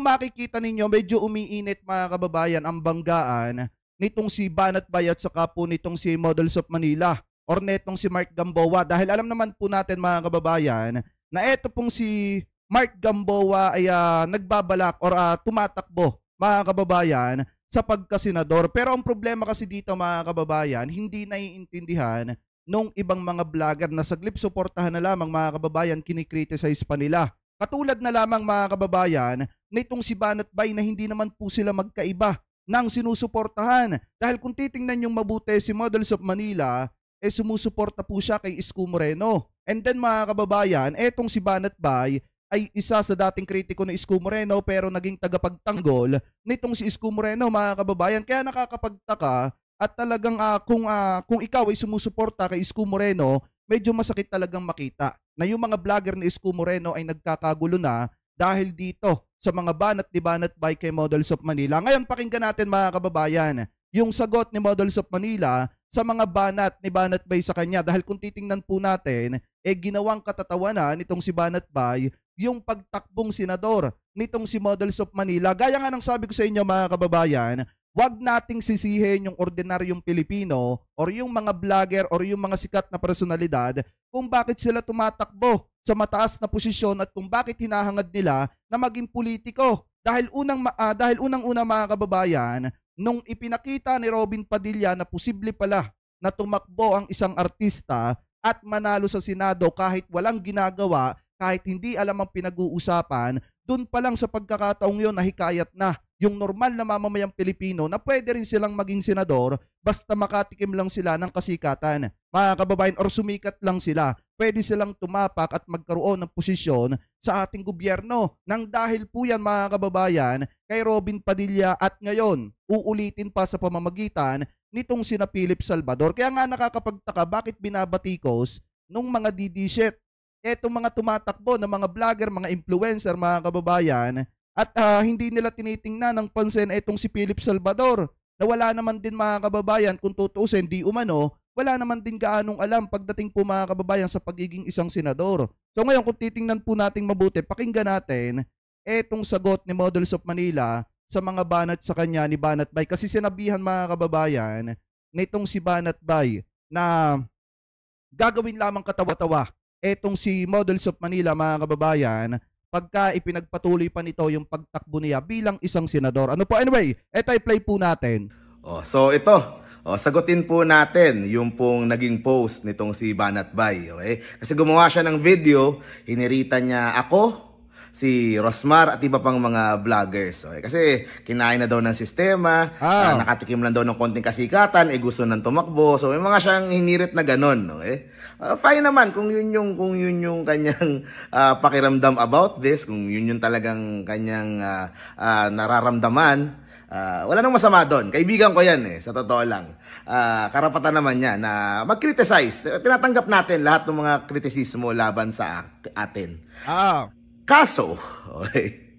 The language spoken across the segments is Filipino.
makikita ninyo, medyo umiinit mga kababayan ang banggaan nitong si Banat Bayat sa kapo nitong si Models of Manila or netong si Mark Gamboa dahil alam naman po natin mga kababayan na eto pong si Mark Gamboa ay uh, nagbabalak or uh, tumatakbo mga kababayan sa pagkasenador. Pero ang problema kasi dito mga kababayan, hindi naiintindihan nung ibang mga vlogger na saglip suportahan na lamang mga kababayan kinikriticize pa nila Katulad na lamang mga kababayan na itong si Banat Bay na hindi naman po sila magkaiba ng sinusuportahan. Dahil kung titingnan yung mabuti si Models of Manila, eh sumusuporta po siya kay Isko Moreno. And then mga kababayan, etong si Banat Bay ay isa sa dating kritiko ng Isko Moreno pero naging tagapagtanggol nitong si Isko Moreno mga kababayan. Kaya nakakapagtaka at talagang uh, kung, uh, kung ikaw ay sumusuporta kay Isko Moreno, medyo masakit talagang makita na yung mga vlogger ni Isko Moreno ay nagkakagulo na dahil dito sa mga banat ni banat by kay Models of Manila. Ngayon pakinggan natin mga kababayan yung sagot ni Models of Manila sa mga banat ni Banat Bay sa kanya dahil kung titingnan po natin eh ginawang katatawanan nitong si Banat Bay yung pagtakbong senador nitong si Models of Manila. Gaya nga ng sabi ko sa inyo mga kababayan, Huwag nating sisihin yung ordinaryong Pilipino or yung mga vlogger or yung mga sikat na personalidad kung bakit sila tumatakbo sa mataas na posisyon at kung bakit hinahangad nila na maging politiko. Dahil unang uh, dahil unang-una mga kababayan, nung ipinakita ni Robin Padilla na posible pala na tumakbo ang isang artista at manalo sa Senado kahit walang ginagawa, kahit hindi alam ang pinag-uusapan, doon pa lang sa pagkakataong yon nahikayat na yung normal na mamamayang Pilipino na pwede rin silang maging senador basta makatikim lang sila ng kasikatan. Mga kababayan, or sumikat lang sila. Pwede silang tumapak at magkaroon ng posisyon sa ating gobyerno. Nang dahil po yan mga kababayan, kay Robin Padilla at ngayon, uulitin pa sa pamamagitan nitong sina Philip Salvador. Kaya nga nakakapagtaka bakit binabatikos nung mga DD shit etong mga tumatakbo ng mga vlogger, mga influencer, mga kababayan, at uh, hindi nila tinitingnan ng pansin etong si Philip Salvador na wala naman din mga kababayan kung tutuusin di umano, wala naman din gaanong alam pagdating po mga kababayan sa pagiging isang senador. So ngayon kung titingnan po nating mabuti, pakinggan natin etong sagot ni Models of Manila sa mga banat sa kanya ni Banat Bay. Kasi sinabihan mga kababayan nitong si Banat Bay na gagawin lamang katawa-tawa etong si Models of Manila mga kababayan pagka ipinagpatuloy pa nito yung pagtakbo niya bilang isang senador. Ano po? Anyway, eto i-play po natin. Oh, so ito, oh, sagutin po natin yung pong naging post nitong si Banat Bay. Okay? Kasi gumawa siya ng video, hinirita niya ako, si Rosmar at iba pang mga vloggers. Okay? Kasi kinain na daw ng sistema, ah. uh, nakatikim lang daw ng konting kasikatan, eh gusto nang tumakbo. So may mga siyang hinirit na ganun. Okay? uh, fine naman kung yun yung kung yun yung kanyang uh, pakiramdam about this, kung yun yung talagang kanyang uh, uh, nararamdaman. Uh, wala nang masama doon. Kaibigan ko yan eh, sa totoo lang. Uh, karapatan naman niya na mag-criticize. Tinatanggap natin lahat ng mga kritisismo laban sa atin. Ah. Kaso, okay,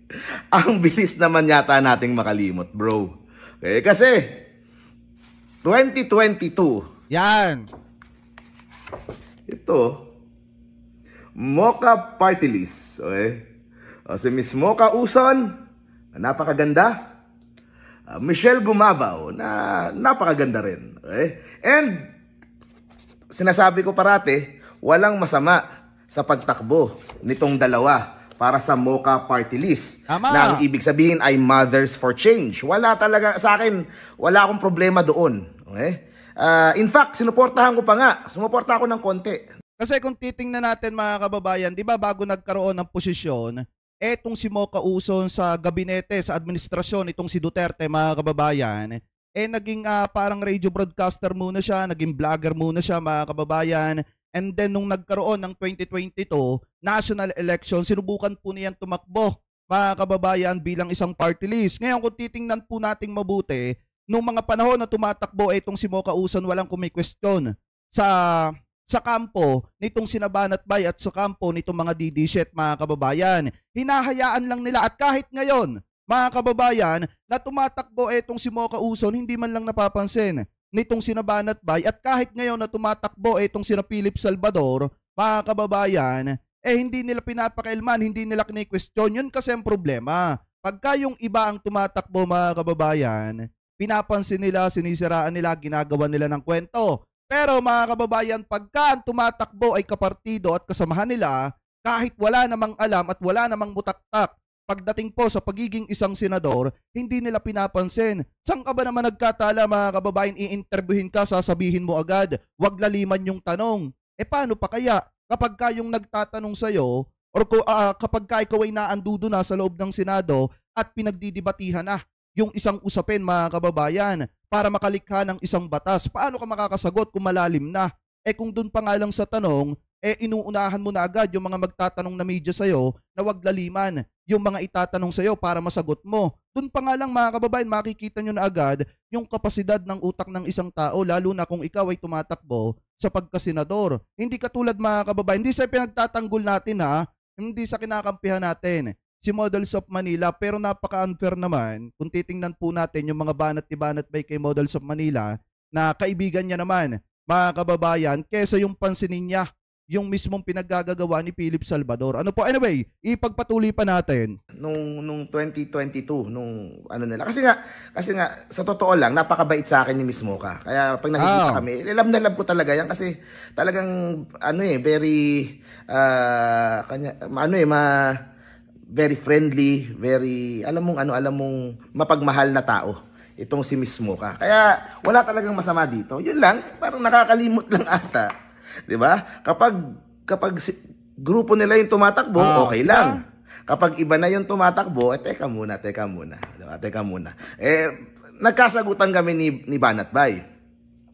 ang bilis naman yata nating makalimot, bro. Okay, kasi, 2022. Yan. Ito, Mocha Party List. Okay? Uh, si Miss Mocha Uson, ah, napakaganda. Uh, Michelle Gumabaw, na napakaganda rin. Okay? And, sinasabi ko parate, walang masama sa pagtakbo nitong dalawa para sa Mocha Party List. Tama. Na ang ibig sabihin ay Mothers for Change. Wala talaga, sa akin, wala akong problema doon. Okay? Uh, in fact, sinuportahan ko pa nga. Sumuporta ako ng konti. Kasi kung titingnan natin mga kababayan, di ba bago nagkaroon ng posisyon, etong si Mocha Uson sa gabinete, sa administrasyon, itong si Duterte mga kababayan, eh naging uh, parang radio broadcaster muna siya, naging vlogger muna siya mga kababayan. And then nung nagkaroon ng 2022 national election, sinubukan po niyan tumakbo mga kababayan bilang isang party list. Ngayon kung titingnan po nating mabuti, nung mga panahon na tumatakbo eh, itong si Moka Uson, walang kumikwestiyon sa sa kampo nitong sinabanat bay at sa kampo nitong mga DD shit mga kababayan. Hinahayaan lang nila at kahit ngayon mga kababayan na tumatakbo eh, itong si Moka Uson hindi man lang napapansin nitong sinabanat bay at kahit ngayon na tumatakbo eh, itong si Philip Salvador mga kababayan eh hindi nila pinapakialman, hindi nila kini-question. Yun kasi ang problema. Pagka yung iba ang tumatakbo mga kababayan, pinapansin nila, sinisiraan nila, ginagawa nila ng kwento. Pero mga kababayan, pagka ang tumatakbo ay kapartido at kasamahan nila, kahit wala namang alam at wala namang mutaktak, pagdating po sa pagiging isang senador, hindi nila pinapansin. Saan ka ba naman nagkatala mga kababayan, i-interviewin ka, sasabihin mo agad, wag laliman yung tanong. E paano pa kaya kapag ka yung nagtatanong sa'yo, or uh, kapag ka ikaw ay naandudo na sa loob ng Senado at pinagdidibatihan na yung isang usapin mga kababayan para makalikha ng isang batas. Paano ka makakasagot kung malalim na? Eh kung doon pa nga lang sa tanong, eh inuunahan mo na agad yung mga magtatanong na media sa'yo na wag laliman yung mga itatanong sa'yo para masagot mo. Doon pa nga lang mga kababayan, makikita nyo na agad yung kapasidad ng utak ng isang tao lalo na kung ikaw ay tumatakbo sa pagkasenador. Hindi katulad mga kababayan, hindi sa pinagtatanggol natin ha, hindi sa kinakampihan natin si Models of Manila pero napaka-unfair naman kung titingnan po natin yung mga banat ni banat by kay Models of Manila na kaibigan niya naman mga kababayan kesa yung pansinin niya yung mismong pinaggagawa ni Philip Salvador. Ano po anyway, ipagpatuloy pa natin nung nung 2022 nung ano nila. Kasi nga kasi nga sa totoo lang napakabait sa akin ni Miss Mocha. Kaya pag nakikita ah. kami, alam na alam ko talaga yan kasi talagang ano eh very uh, kanya ano eh ma very friendly, very, alam mong ano, alam mong mapagmahal na tao. Itong si Miss Mocha. Kaya wala talagang masama dito. Yun lang, parang nakakalimot lang ata. 'Di ba? Kapag kapag si, grupo nila yung tumatakbo, ah, okay lang. Ah. Kapag iba na yung tumatakbo, eh, teka muna, teka muna. 'Di ba? Teka muna. Eh, nagkasagutan kami ni, ni Banat Bay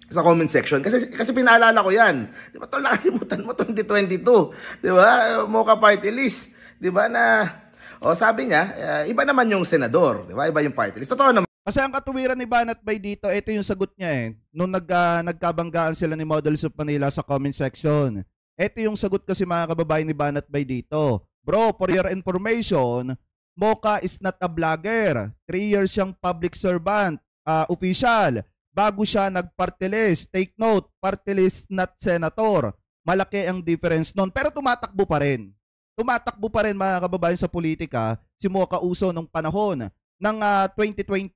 sa comment section. Kasi, kasi pinaalala ko yan. Di ba? Tol, nakalimutan mo 2022. Di ba? Mocha party list. Di ba na o sabi niya, uh, iba naman yung senador, di ba? Iba yung party list. Totoo naman. Kasi ang katuwiran ni Banat Bay dito, ito yung sagot niya eh. Nung nag, uh, nagkabanggaan sila ni Models of Manila sa comment section. Ito yung sagot kasi mga kababayan ni Banat Bay dito. Bro, for your information, Mocha is not a vlogger. 3 years siyang public servant, uh, official. Bago siya nag-party list. Take note, party list not senator. Malaki ang difference noon. Pero tumatakbo pa rin tumatakbo pa rin mga kababayan sa politika si Mocha Uso nung panahon ng uh, ah, 2022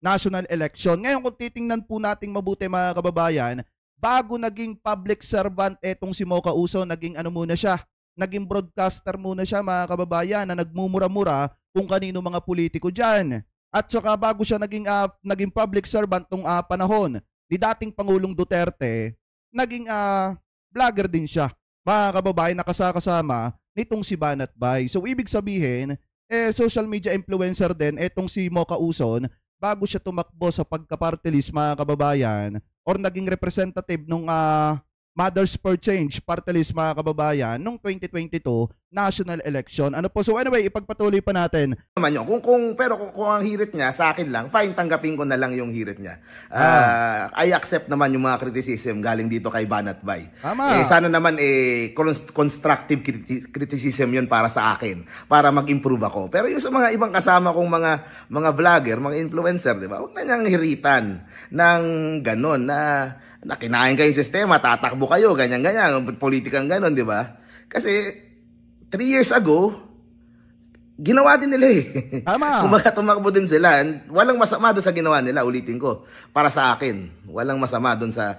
national election. Ngayon kung titingnan po nating mabuti mga kababayan, bago naging public servant etong si Mocha Uso, naging ano muna siya, naging broadcaster muna siya mga kababayan na nagmumura-mura kung kanino mga politiko dyan. At saka bago siya naging, uh, naging public servant tong uh, ah, panahon ni dating Pangulong Duterte, naging uh, vlogger din siya. Mga kababayan, nakasakasama nitong si Banat Bay. So ibig sabihin, eh social media influencer din etong si Mocha Uson bago siya tumakbo sa pagkaparty mga kababayan or naging representative nung uh, Mothers for Change party list mga kababayan nung 2022 national election. Ano po? So anyway, ipagpatuloy pa natin. Naman yun. Kung, kung, pero kung, kung ang hirit niya, sa akin lang, fine, tanggapin ko na lang yung hirit niya. Uh, ah. I accept naman yung mga criticism galing dito kay Banat Bay. Tama. Eh, sana naman eh, constructive criticism yun para sa akin, para mag-improve ako. Pero yung sa mga ibang kasama kong mga mga vlogger, mga influencer, di ba? Huwag na niyang hiritan ng ganon na nakinain kayong sistema, tatakbo kayo, ganyan-ganyan, politikang ganon, di ba? Kasi, three years ago, ginawa din nila eh. Tama. Kumbaga tumakbo din sila. Walang masama doon sa ginawa nila, ulitin ko. Para sa akin, walang masama doon sa...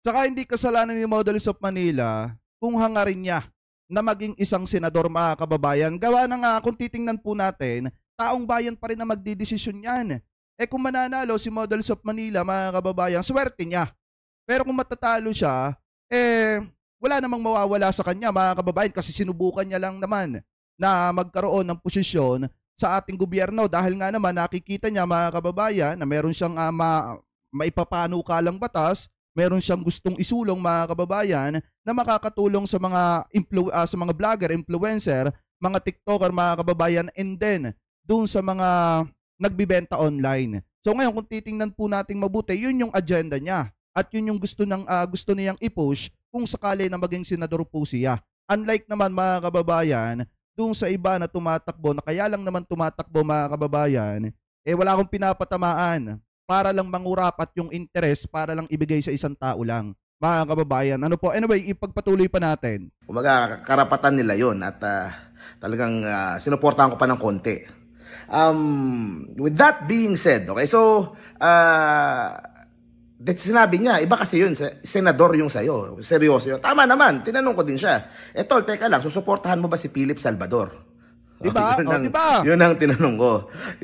Saka hindi kasalanan ni Models of Manila kung hangarin niya na maging isang senador mga kababayan. Gawa na nga kung titingnan po natin, taong bayan pa rin na magdidesisyon yan. Eh kung mananalo si Models of Manila mga kababayan, swerte niya pero kung matatalo siya, eh, wala namang mawawala sa kanya mga kababayan kasi sinubukan niya lang naman na magkaroon ng posisyon sa ating gobyerno dahil nga naman nakikita niya mga kababayan na meron siyang uh, ma, maipapanukalang batas, meron siyang gustong isulong mga kababayan na makakatulong sa mga influ- uh, ah, sa mga vlogger, influencer, mga TikToker mga kababayan and then doon sa mga nagbibenta online. So ngayon kung titingnan po nating mabuti, yun yung agenda niya at yun yung gusto ng uh, gusto niyang i-push kung sakali na maging senador po siya. Unlike naman mga kababayan, doon sa iba na tumatakbo, na kaya lang naman tumatakbo mga kababayan, eh wala akong pinapatamaan para lang mangurap at yung interest para lang ibigay sa isang tao lang. Mga kababayan, ano po? Anyway, ipagpatuloy pa natin. Kumaga, karapatan nila yon at uh, talagang uh, sinuportahan ko pa ng konti. Um, with that being said, okay, so uh, sinabi niya, iba kasi yun, senador yung sa'yo. Seryoso yun. Tama naman, tinanong ko din siya. Eh tol, teka lang, susuportahan mo ba si Philip Salvador? Di ba? Oh, yun, ang, diba? yun ang tinanong ko.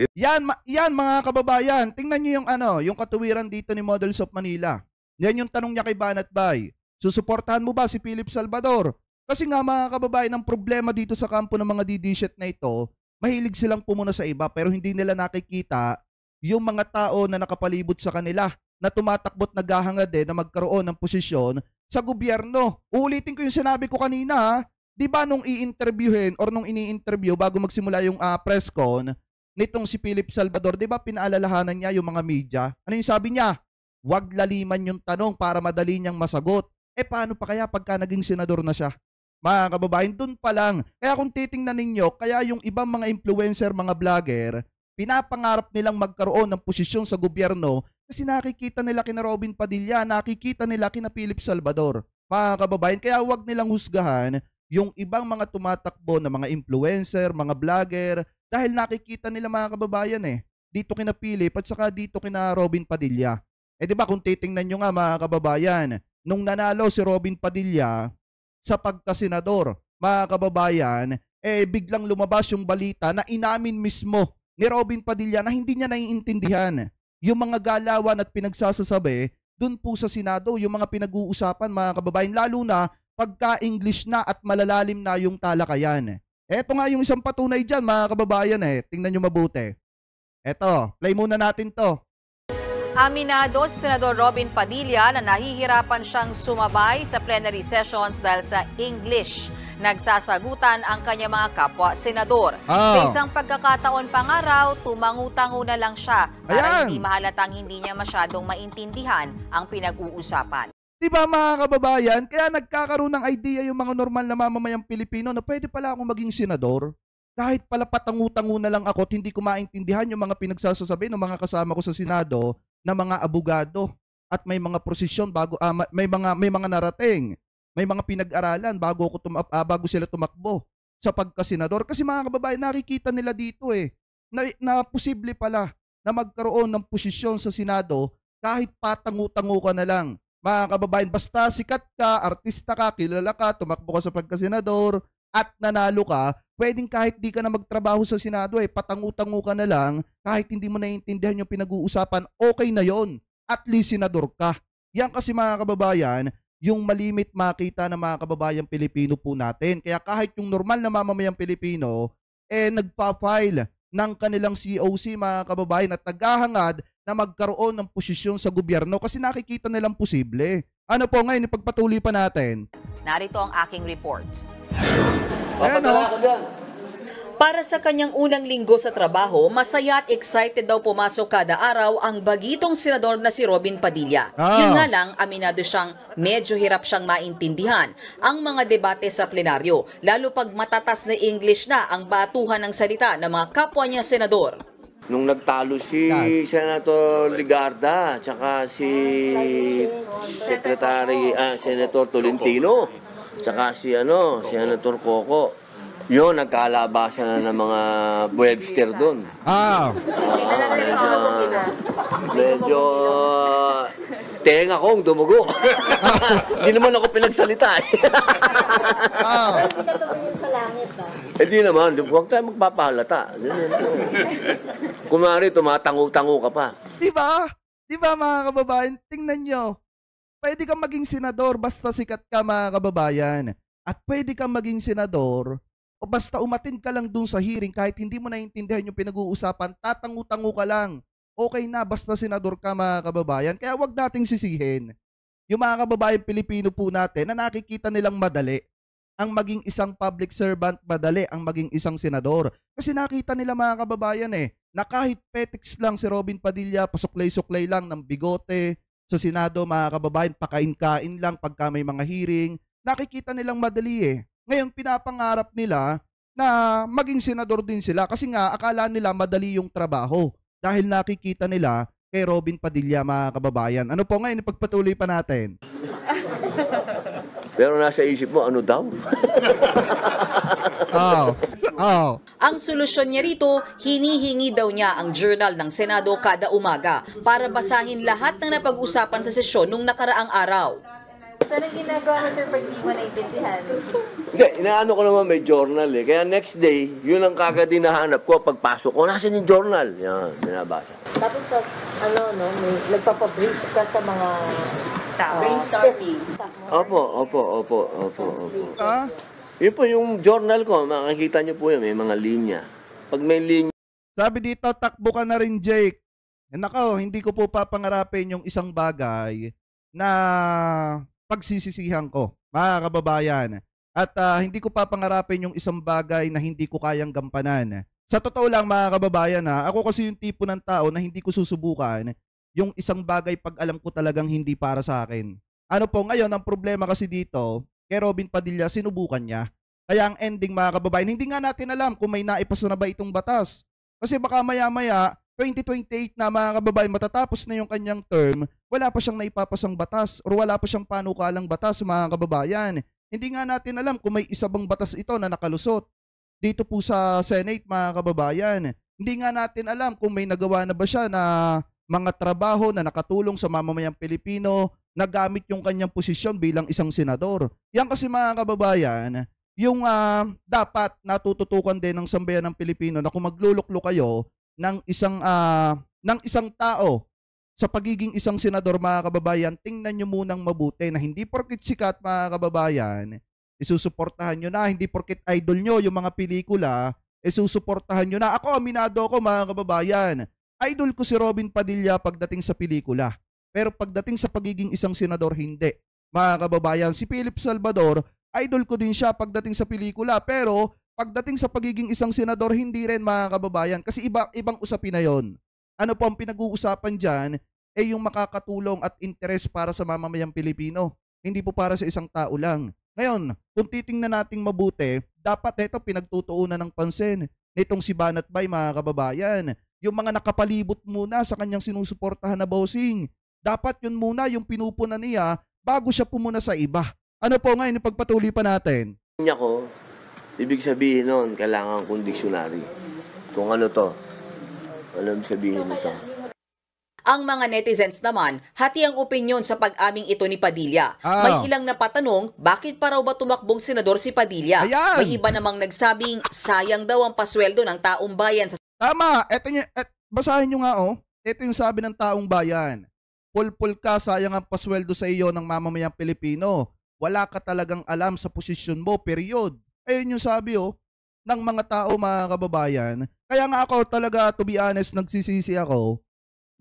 Yun. Yan, yan mga kababayan, tingnan niyo yung ano, yung katuwiran dito ni Models of Manila. Yan yung tanong niya kay Banat Bay. Susuportahan mo ba si Philip Salvador? Kasi nga mga kababayan, ang problema dito sa kampo ng mga DD na ito, mahilig silang pumuna sa iba pero hindi nila nakikita yung mga tao na nakapalibot sa kanila na tumatakbot naghahangad eh, na magkaroon ng posisyon sa gobyerno. Uulitin ko yung sinabi ko kanina Di ba nung i-interviewin or nung ini-interview bago magsimula yung uh, press con nitong si Philip Salvador, di ba pinaalalahanan niya yung mga media? Ano yung sabi niya? Huwag laliman yung tanong para madali niyang masagot. Eh paano pa kaya pagka naging senador na siya? Mga kababayan, dun pa lang. Kaya kung titingnan ninyo, kaya yung ibang mga influencer, mga vlogger, pinapangarap nilang magkaroon ng posisyon sa gobyerno kasi nakikita nila kina Robin Padilla, nakikita nila kina Philip Salvador. Mga kababayan, kaya huwag nilang husgahan yung ibang mga tumatakbo na mga influencer, mga vlogger, dahil nakikita nila mga kababayan eh. Dito kina Philip at saka dito kina Robin Padilla. Eh di ba kung titingnan nyo nga mga kababayan, nung nanalo si Robin Padilla sa pagkasenador, mga kababayan, eh biglang lumabas yung balita na inamin mismo ni Robin Padilla na hindi niya naiintindihan yung mga galawan at pinagsasasabi dun po sa Senado, yung mga pinag-uusapan mga kababayan, lalo na pagka-English na at malalalim na yung talakayan. Eto nga yung isang patunay dyan mga kababayan eh, tingnan nyo mabuti. Eto, play muna natin to. Aminado si Senador Robin Padilla na nahihirapan siyang sumabay sa plenary sessions dahil sa English Nagsasagutan ang kanya mga kapwa senador. Oh. Sa isang pagkakataon pa nga raw, tumangutango na lang siya para Ayan. hindi mahalatang hindi niya masyadong maintindihan ang pinag-uusapan. Di ba mga kababayan, kaya nagkakaroon ng idea yung mga normal na mamamayang Pilipino na pwede pala akong maging senador. Kahit pala patangutango na lang ako at hindi ko maintindihan yung mga pinagsasasabi ng mga kasama ko sa Senado na mga abogado at may mga prosesyon bago uh, may mga may mga narating. May mga pinag-aralan bago, ko tum- uh, ah, bago sila tumakbo sa pagkasenador. Kasi mga kababayan, nakikita nila dito eh, na, na posible pala na magkaroon ng posisyon sa Senado kahit patangu ka na lang. Mga kababayan, basta sikat ka, artista ka, kilala ka, tumakbo ka sa pagkasenador, at nanalo ka, pwedeng kahit di ka na magtrabaho sa Senado, eh, patangu ka na lang, kahit hindi mo naiintindihan yung pinag-uusapan, okay na yon At least senador ka. Yan kasi mga kababayan, yung malimit makita ng mga kababayan Pilipino po natin. Kaya kahit yung normal na mamamayang Pilipino, eh nagpa-file ng kanilang COC mga kababayan at naghahangad na magkaroon ng posisyon sa gobyerno kasi nakikita nilang posible. Ano po ngayon, ipagpatuloy pa natin. Narito ang aking report. Papagala oh. ako dyan. Para sa kanyang unang linggo sa trabaho, masaya at excited daw pumasok kada araw ang bagitong senador na si Robin Padilla. Oh. Yun nga lang, aminado siyang medyo hirap siyang maintindihan ang mga debate sa plenaryo, lalo pag matatas na English na ang batuhan ng salita ng mga kapwa niya senador. Nung nagtalo si Senator Ligarda, tsaka si Secretary, ah, Senator Tolentino, tsaka si ano, Senator Coco, yun, nagkalabasan na ng mga Webster doon. Ah. Ah, medyo, medyo tenga kong dumugo. Hindi naman ako pinagsalita. eh. Ah. sa langit, ah. Eh di naman, huwag tayo magpapahalata. Ganyan po. Kumari, tumatango-tango ka pa. Di ba? Di ba mga kababayan? Tingnan nyo. Pwede kang maging senador basta sikat ka mga kababayan. At pwede kang maging senador o basta umatin ka lang dun sa hearing kahit hindi mo naiintindihan yung pinag-uusapan, tatangu-tangu ka lang. Okay na, basta senador ka mga kababayan. Kaya wag nating sisihin. Yung mga kababayan Pilipino po natin na nakikita nilang madali ang maging isang public servant madali ang maging isang senador. Kasi nakita nila mga kababayan eh, na kahit petics lang si Robin Padilla, pasuklay-suklay lang ng bigote sa Senado mga kababayan, pakain-kain lang pagka may mga hearing, nakikita nilang madali eh. Ngayon, pinapangarap nila na maging senador din sila kasi nga akala nila madali yung trabaho dahil nakikita nila kay Robin Padilla mga kababayan. Ano po ngayon, ipagpatuloy pa natin. Pero nasa isip mo, ano daw? oh. Oh. Ang solusyon niya rito, hinihingi daw niya ang journal ng Senado kada umaga para basahin lahat ng napag-usapan sa sesyon nung nakaraang araw. Sana ginagawa mo, sir, pag di mo naintindihan? Hindi, inaano ko naman may journal eh. Kaya next day, yun ang kagad dinahanap ko pagpasok ko. Nasaan yung journal? Yan, binabasa. Tapos, sa, ano, no, may, nagpapabrief ka sa mga staff. Ah, brainstorming. Opo, opo, opo, opo, opo. Ah? Yun po yung journal ko, makikita nyo po yun, may mga linya. Pag may linya... Sabi dito, takbo ka na rin, Jake. Nako, hindi ko po papangarapin yung isang bagay na pagsisisihan ko, mga kababayan. At uh, hindi ko papangarapin yung isang bagay na hindi ko kayang gampanan. Sa totoo lang mga kababayan ha, ah, ako kasi yung tipo ng tao na hindi ko susubukan yung isang bagay pag alam ko talagang hindi para sa akin. Ano po, ngayon ang problema kasi dito, kay Robin Padilla, sinubukan niya. Kaya ang ending mga kababayan, hindi nga natin alam kung may naipasa na ba itong batas. Kasi baka maya-maya, 2028 na mga kababayan, matatapos na yung kanyang term, wala pa siyang naipapasang batas or wala pa siyang panukalang batas mga kababayan. Hindi nga natin alam kung may isa bang batas ito na nakalusot dito po sa Senate mga kababayan. Hindi nga natin alam kung may nagawa na ba siya na mga trabaho na nakatulong sa mamamayang Pilipino na gamit yung kanyang posisyon bilang isang senador. Yan kasi mga kababayan, yung uh, dapat natututukan din ng sambayan ng Pilipino na kung magluluklo kayo ng isang uh, ng isang tao sa pagiging isang senador mga kababayan, tingnan nyo munang mabuti na hindi porkit sikat mga kababayan, isusuportahan nyo na, hindi porkit idol nyo yung mga pelikula, isusuportahan nyo na. Ako, aminado ako mga kababayan, idol ko si Robin Padilla pagdating sa pelikula. Pero pagdating sa pagiging isang senador, hindi. Mga kababayan, si Philip Salvador, idol ko din siya pagdating sa pelikula. Pero pagdating sa pagiging isang senador, hindi rin mga kababayan. Kasi iba, ibang usapin na yon ano po ang pinag-uusapan dyan, eh yung makakatulong at interes para sa mamamayang Pilipino. Hindi po para sa isang tao lang. Ngayon, kung titingnan nating mabuti, dapat ito pinagtutuunan ng pansin nitong si Banat Bay mga kababayan. Yung mga nakapalibot muna sa kanyang sinusuportahan na bossing. Dapat yun muna yung pinupuna niya bago siya pumuna sa iba. Ano po ngayon pagpatuloy pa natin? Niya ko, ibig sabihin noon, kailangan kong dictionary. Kung ano to, alam sabihin ito. Ang mga netizens naman, hati ang opinyon sa pag-aming ito ni Padilla. Ah. May ilang napatanong, bakit pa raw ba tumakbong senador si Padilla? Ayan. May iba namang nagsabing, sayang daw ang pasweldo ng taong bayan. Sa... Tama, eto yung, et, basahin nyo nga oh. Ito yung sabi ng taong bayan. Pulpul ka, sayang ang pasweldo sa iyo ng mamamayang Pilipino. Wala ka talagang alam sa posisyon mo, period. Ayun yung sabi oh ng mga tao mga kababayan. Kaya nga ako talaga to be honest nagsisisi ako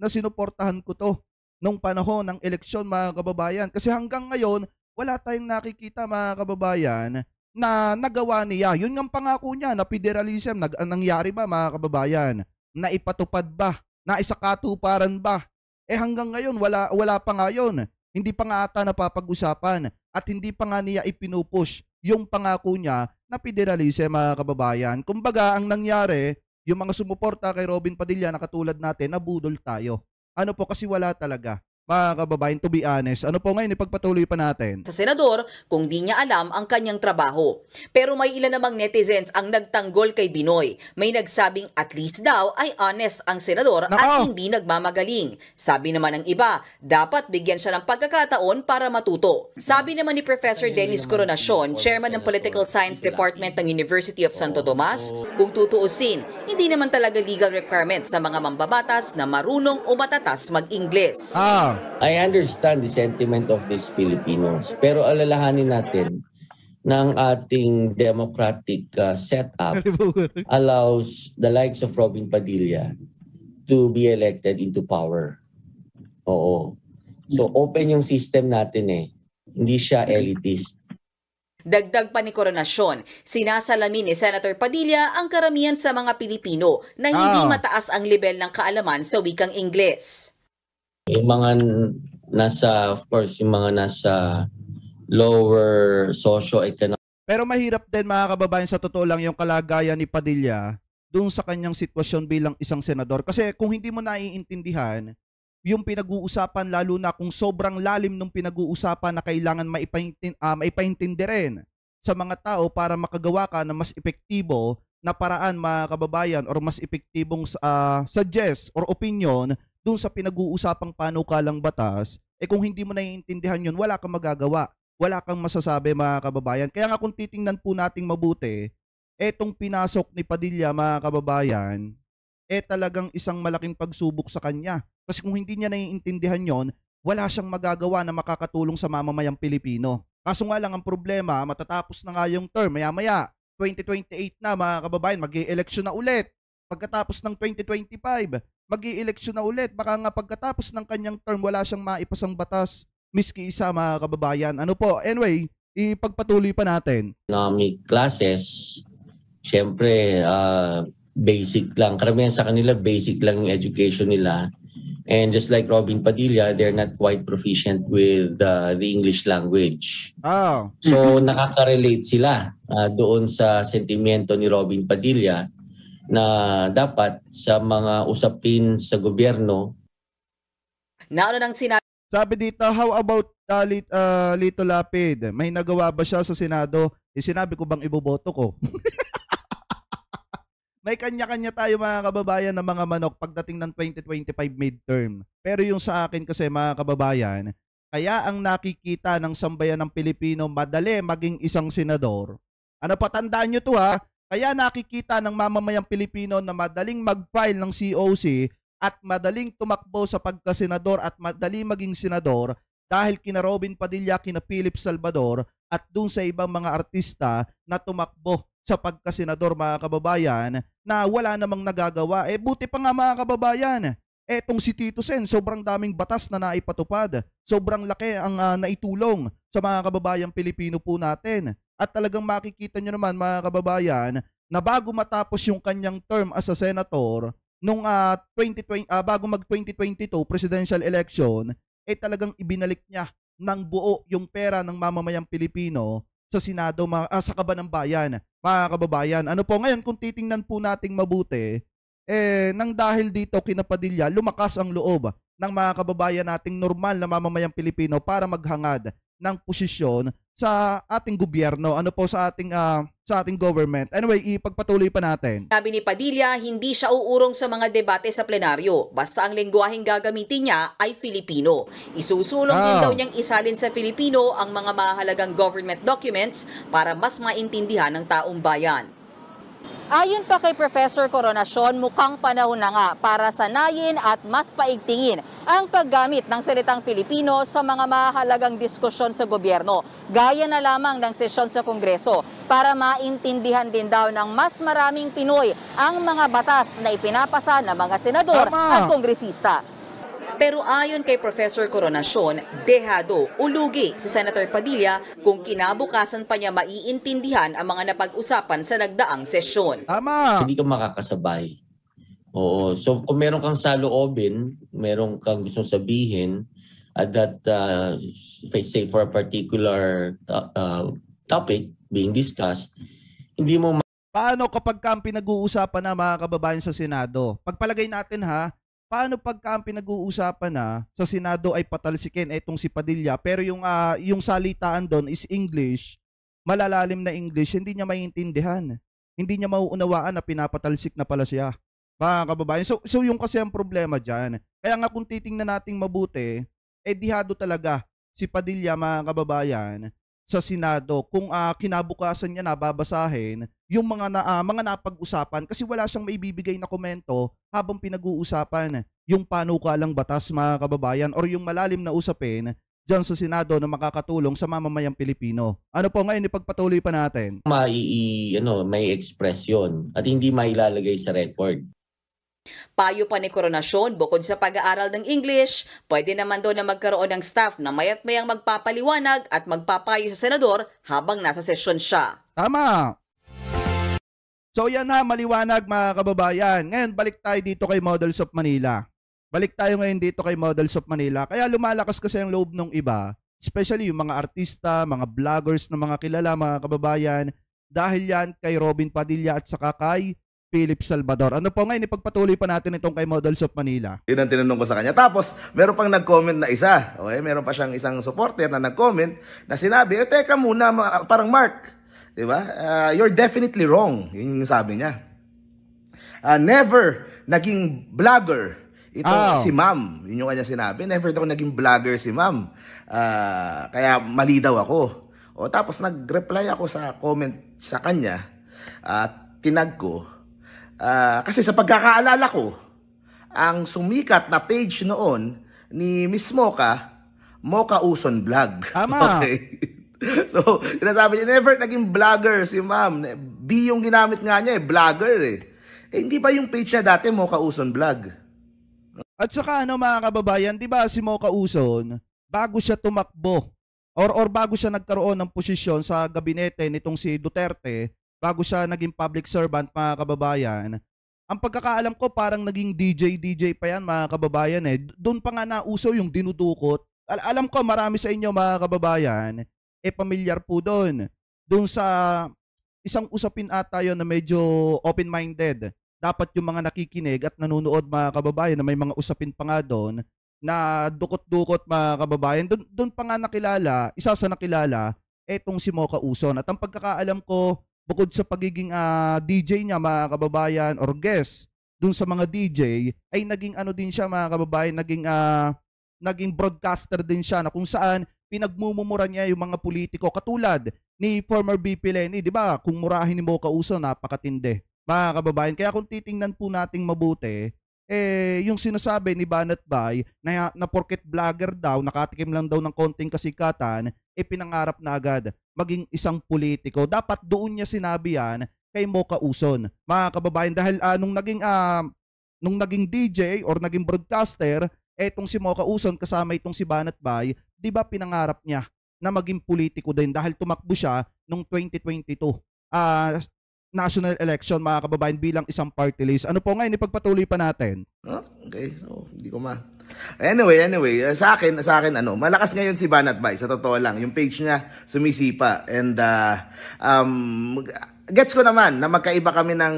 na sinuportahan ko to nung panahon ng eleksyon mga kababayan. Kasi hanggang ngayon wala tayong nakikita mga kababayan na nagawa niya. Yun ang pangako niya na federalism nag ah, nangyari ba mga kababayan? Naipatupad ba? Naisakatuparan ba? Eh hanggang ngayon wala wala pa ngayon. Hindi pa nga ata napapag-usapan at hindi pa nga niya ipinupush yung pangako niya na federalize federalism mga kababayan. Kumbaga, ang nangyari, yung mga sumuporta kay Robin Padilla na katulad natin, nabudol tayo. Ano po kasi wala talaga mga kababayan, to be honest, ano po ngayon, ipagpatuloy pa natin. Sa senador, kung di niya alam ang kanyang trabaho. Pero may ilan namang netizens ang nagtanggol kay Binoy. May nagsabing at least daw ay honest ang senador Nako. at hindi nagmamagaling. Sabi naman ng iba, dapat bigyan siya ng pagkakataon para matuto. Sabi naman ni Professor Dennis Coronacion, chairman ng Political Science Department ng University of Santo Tomas, kung tutuusin, hindi naman talaga legal requirement sa mga mambabatas na marunong o matatas mag-Ingles. Ah. I understand the sentiment of these Filipinos. Pero alalahanin natin ng ating democratic uh, setup allows the likes of Robin Padilla to be elected into power. Oo. So open yung system natin eh. Hindi siya elitist. Dagdag pa ni Koronasyon, sinasalamin ni Senator Padilla ang karamihan sa mga Pilipino na hindi ah. mataas ang level ng kaalaman sa wikang Ingles. Yung mga nasa, of course, yung mga nasa lower socio-economic. Pero mahirap din mga kababayan sa totoo lang yung kalagayan ni Padilla doon sa kanyang sitwasyon bilang isang senador. Kasi kung hindi mo naiintindihan, yung pinag-uusapan lalo na kung sobrang lalim ng pinag-uusapan na kailangan maipaintin, uh, ah, maipaintindi rin sa mga tao para makagawa ka ng mas epektibo na paraan mga kababayan or mas epektibong uh, suggest or opinion dun sa pinag-uusapang panukalang batas, eh kung hindi mo naiintindihan yun, wala kang magagawa. Wala kang masasabi mga kababayan. Kaya nga kung titingnan po nating mabuti, etong pinasok ni Padilla mga kababayan, eh talagang isang malaking pagsubok sa kanya. Kasi kung hindi niya naiintindihan yon, wala siyang magagawa na makakatulong sa mamamayang Pilipino. Kaso nga lang ang problema, matatapos na nga yung term, maya-maya, 2028 na mga kababayan, mag election na ulit. Pagkatapos ng 2025, mag eleksyon na ulit. Baka nga pagkatapos ng kanyang term, wala siyang maipasang batas, miski isa mga kababayan. Ano po? Anyway, ipagpatuloy pa natin. Economic classes, syempre, uh, basic lang. Karamihan sa kanila, basic lang yung education nila. And just like Robin Padilla, they're not quite proficient with uh, the English language. Oh. So nakaka-relate sila uh, doon sa sentimento ni Robin Padilla na dapat sa mga usapin sa gobyerno. Nauna nang sinabi. Sabi dito, how about uh, lit, uh, Lito Lapid? May nagawa ba siya sa Senado? Eh, sinabi ko bang iboboto ko? May kanya-kanya tayo mga kababayan ng mga manok pagdating ng 2025 midterm. Pero yung sa akin kasi mga kababayan, kaya ang nakikita ng sambayan ng Pilipino madali maging isang senador. Ano patandaan tandaan nyo to ha, kaya nakikita ng mamamayang Pilipino na madaling mag-file ng COC at madaling tumakbo sa pagkasenador at madali maging senador dahil kina Robin Padilla, kina Philip Salvador at dun sa ibang mga artista na tumakbo sa pagkasenador mga kababayan na wala namang nagagawa. Eh buti pa nga mga kababayan, etong si Tito Sen, sobrang daming batas na naipatupad. Sobrang laki ang uh, naitulong sa mga kababayang Pilipino po natin. At talagang makikita nyo naman mga kababayan na bago matapos yung kanyang term as a senator, nung uh, 2020, uh, bago mag-2022 presidential election, eh talagang ibinalik niya ng buo yung pera ng mamamayang Pilipino sa Senado, mga, ah, sa kaban ng bayan, mga kababayan. Ano po, ngayon kung titingnan po nating mabuti, eh, nang dahil dito kinapadilya, lumakas ang loob ng mga kababayan nating normal na mamamayang Pilipino para maghangad ng posisyon sa ating gobyerno, ano po sa ating uh, sa ating government. Anyway, ipagpatuloy pa natin. Sabi ni Padilla, hindi siya uurong sa mga debate sa plenaryo. Basta ang lengguwaheng gagamitin niya ay Filipino. Isusulong ah. din daw niyang isalin sa Filipino ang mga mahalagang government documents para mas maintindihan ng taong bayan. Ayon pa kay Professor Coronacion, mukhang panahon na nga para sanayin at mas paigtingin ang paggamit ng salitang Filipino sa mga mahalagang diskusyon sa gobyerno, gaya na lamang ng sesyon sa Kongreso, para maintindihan din daw ng mas maraming Pinoy ang mga batas na ipinapasa ng mga senador Tama. at kongresista. Pero ayon kay Professor Coronacion, dehado, ulugi si Senator Padilla kung kinabukasan pa niya maiintindihan ang mga napag-usapan sa nagdaang sesyon. Tama! Hindi ka makakasabay Oo. So kung meron kang saloobin, meron kang gusto sabihin at that uh, say for a particular uh, uh, topic being discussed, hindi mo Paano kapag ka ang pinag-uusapan na mga kababayan sa Senado? Pagpalagay natin ha, paano pagka ang pinag-uusapan na sa Senado ay patalsikin etong si Padilla pero yung uh, yung salitaan doon is English, malalalim na English, hindi niya maiintindihan. Hindi niya mauunawaan na pinapatalsik na pala siya. Mga kababayan. So, so yung kasi ang problema dyan. Kaya nga kung titingnan nating mabuti, eh dihado talaga si Padilla mga kababayan sa Senado kung uh, kinabukasan niya nababasahin yung mga na, uh, mga napag-usapan kasi wala siyang maibibigay na komento habang pinag-uusapan yung panukalang batas mga kababayan or yung malalim na usapin dyan sa Senado na makakatulong sa mamamayang Pilipino. Ano po ngayon ipagpatuloy pa natin? Mai ano, may express 'yon at hindi mailalagay sa record. Payo pa ni Koronasyon, bukod sa pag-aaral ng English, pwede naman doon na magkaroon ng staff na mayat mayang magpapaliwanag at magpapayo sa senador habang nasa sesyon siya. Tama! So yan na, maliwanag mga kababayan. Ngayon, balik tayo dito kay Models of Manila. Balik tayo ngayon dito kay Models of Manila. Kaya lumalakas kasi ang loob ng iba, especially yung mga artista, mga vloggers na mga kilala, mga kababayan, dahil yan kay Robin Padilla at saka kay Philip Salvador. Ano po ngayon, ipagpatuloy pa natin itong kay Models of Manila. Yun ang tinanong ko sa kanya. Tapos, meron pang nag-comment na isa. Okay, meron pa siyang isang supporter na nag-comment na sinabi, eh teka muna, parang Mark, di ba? Uh, you're definitely wrong. Yun yung sabi niya. Uh, never naging vlogger ito oh. si ma'am. Yun yung kanya sinabi. Never daw naging vlogger si ma'am. Uh, kaya mali daw ako. O tapos nag-reply ako sa comment sa kanya at uh, tinag ko Uh, kasi sa pagkakaalala ko, ang sumikat na page noon ni Miss Mocha, Mocha Uson Vlog. Tama. Okay. so, sinasabi niya, never naging vlogger si ma'am. B yung ginamit nga niya eh, vlogger eh. eh hindi ba yung page niya dati, Mocha Uson Vlog? At saka ano mga kababayan, 'di ba si Mocha Uson, bago siya tumakbo or or bago siya nagkaroon ng posisyon sa gabinete nitong si Duterte, bago siya naging public servant, mga kababayan, ang pagkakaalam ko parang naging DJ DJ pa yan mga kababayan eh. Doon pa nga nauso yung dinudukot. Al- alam ko marami sa inyo mga kababayan eh pamilyar po doon. Doon sa isang usapin ata yon na medyo open-minded. Dapat yung mga nakikinig at nanonood mga kababayan na may mga usapin pa nga doon na dukot-dukot mga kababayan. Doon, doon pa nga nakilala, isa sa nakilala, etong si Mocha Uson. At ang pagkakaalam ko, bukod sa pagiging uh, ah, DJ niya mga kababayan or guest dun sa mga DJ ay naging ano din siya mga kababayan naging uh, naging broadcaster din siya na kung saan pinagmumumura niya yung mga politiko katulad ni former BP Lenny, di ba? Kung murahin mo kauso, napakatindi. Mga kababayan, kaya kung titingnan po nating mabuti, eh, yung sinasabi ni Banat Bay na, na porket vlogger daw, nakatikim lang daw ng konting kasikatan, ipinangarap na agad maging isang politiko. Dapat doon niya sinabi yan kay Moka Uson. Mga kababayan, dahil uh, nung naging uh, nung naging DJ or naging broadcaster, etong si Moka Uson kasama itong si Banat Bay, 'di ba pinangarap niya na maging politiko din dahil tumakbo siya nung 2022. Uh, national election mga kababayan bilang isang party list. Ano po ngayon ipagpatuloy pa natin? Huh? Ah, okay, so hindi ko ma. Anyway, anyway, uh, sa akin, sa akin ano, malakas ngayon si Banat Bay, sa totoo lang. Yung page niya sumisipa and uh, um gets ko naman na magkaiba kami ng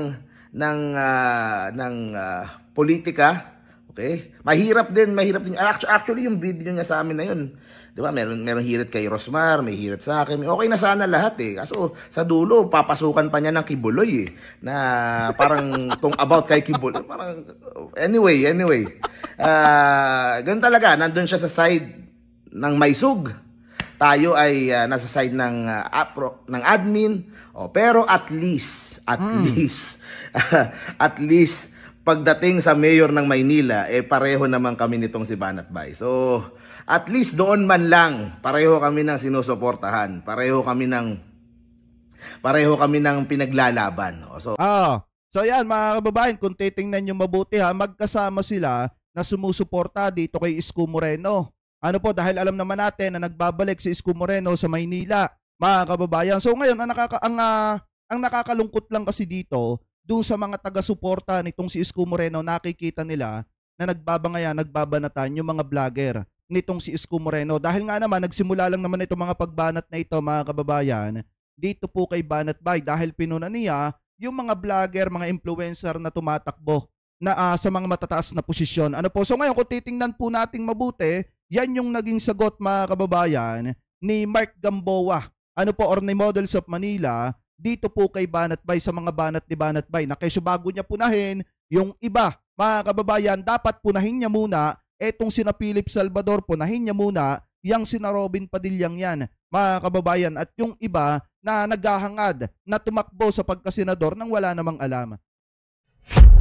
ng uh, ng uh, politika Okay? Mahirap din, mahirap din. Actually, actually, yung video niya sa amin na yun, 'Di ba? Meron meron hirit kay Rosmar, may hirit sa akin. Okay na sana lahat eh. Kaso sa dulo papasukan pa niya ng kibuloy eh. Na parang tong about kay kibuloy, parang anyway, anyway. Ah, uh, ganun talaga, nandoon siya sa side ng Maysug. Tayo ay uh, nasa side ng uh, apro, ng admin. O, pero at least, at mm. least at least pagdating sa mayor ng Maynila, eh pareho naman kami nitong si Banat Bay. So, at least doon man lang, pareho kami ng sinusuportahan. Pareho kami ng pareho kami ng pinaglalaban. So, ah, so yan mga kababayan, kung titingnan nyo mabuti ha, magkasama sila na sumusuporta dito kay Isko Moreno. Ano po, dahil alam naman natin na nagbabalik si Isko Moreno sa Maynila, mga kababayan. So ngayon, ang, nakaka, ang, uh, ang nakakalungkot lang kasi dito, doon sa mga taga-suporta nitong si Isko Moreno, nakikita nila na nagbabangaya, nagbabanatan yung mga vlogger nitong si Isko Moreno. Dahil nga naman, nagsimula lang naman itong mga pagbanat na ito mga kababayan dito po kay Banat Bay dahil pinuna niya yung mga vlogger, mga influencer na tumatakbo na uh, sa mga matataas na posisyon. Ano po? So ngayon kung titingnan po nating mabuti, yan yung naging sagot mga kababayan ni Mark Gamboa. Ano po or ni Models of Manila dito po kay Banat Bay sa mga banat ni Banat Bay na kaysa bago niya punahin yung iba mga kababayan dapat punahin niya muna etong sina Philip Salvador, punahin niya muna yung sina Robin Padilyang yan, mga kababayan, at yung iba na naghahangad na tumakbo sa pagkasinador nang wala namang alam.